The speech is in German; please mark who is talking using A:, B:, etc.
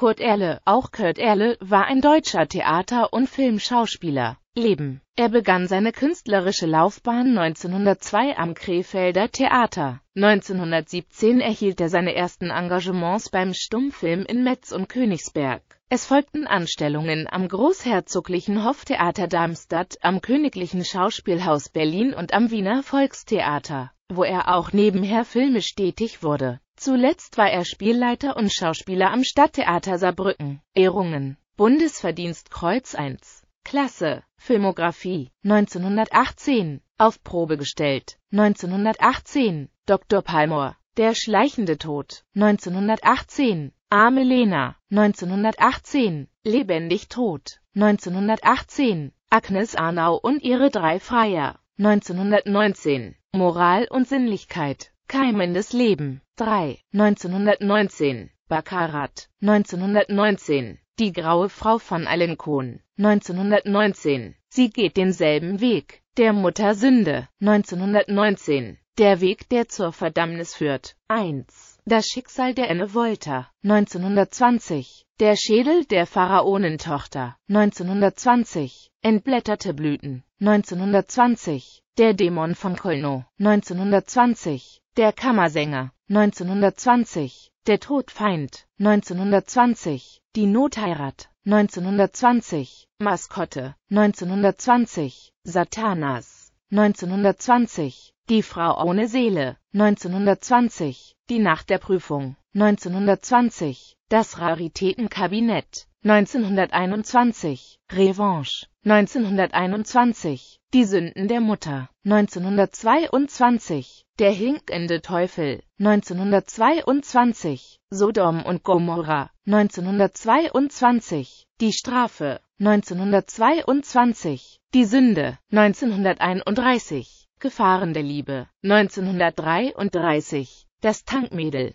A: Kurt Erle, auch Kurt Erle, war ein deutscher Theater- und Filmschauspieler. Leben. Er begann seine künstlerische Laufbahn 1902 am Krefelder Theater. 1917 erhielt er seine ersten Engagements beim Stummfilm in Metz und Königsberg. Es folgten Anstellungen am Großherzoglichen Hoftheater Darmstadt, am Königlichen Schauspielhaus Berlin und am Wiener Volkstheater, wo er auch nebenher filmisch tätig wurde. Zuletzt war er Spielleiter und Schauspieler am Stadttheater Saarbrücken. Ehrungen Bundesverdienstkreuz 1 Klasse Filmografie 1918 Auf Probe gestellt 1918 Dr. Palmor Der schleichende Tod 1918 Arme Lena 1918 Lebendig tot 1918 Agnes Arnau und ihre drei Freier 1919 Moral und Sinnlichkeit Keimendes Leben. 3. 1919. Baccarat. 1919. Die graue Frau von Allen Kohn 1919. Sie geht denselben Weg. Der Mutter Sünde. 1919. Der Weg, der zur Verdammnis führt. 1. Das Schicksal der Enne Volta. 1920. Der Schädel der Pharaonentochter 1920. Entblätterte Blüten 1920. Der Dämon von Kölno 1920. Der Kammersänger 1920. Der Todfeind 1920. Die Notheirat 1920. Maskotte 1920. Satanas 1920. Die Frau ohne Seele 1920. Die Nacht der Prüfung 1920. Das Raritätenkabinett 1921, Revanche 1921, Die Sünden der Mutter 1922, Der hinkende Teufel 1922, Sodom und Gomorra 1922, Die Strafe 1922, Die Sünde 1931, Gefahren der Liebe 1933, Das Tankmädel